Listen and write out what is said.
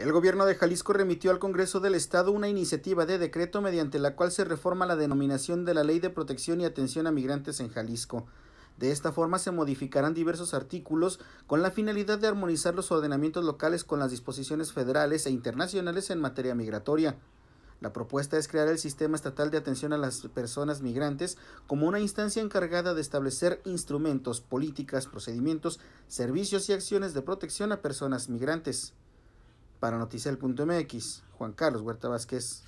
El gobierno de Jalisco remitió al Congreso del Estado una iniciativa de decreto mediante la cual se reforma la denominación de la Ley de Protección y Atención a Migrantes en Jalisco. De esta forma se modificarán diversos artículos con la finalidad de armonizar los ordenamientos locales con las disposiciones federales e internacionales en materia migratoria. La propuesta es crear el Sistema Estatal de Atención a las Personas Migrantes como una instancia encargada de establecer instrumentos, políticas, procedimientos, servicios y acciones de protección a personas migrantes. Para Noticiel.mx, Juan Carlos Huerta Vázquez.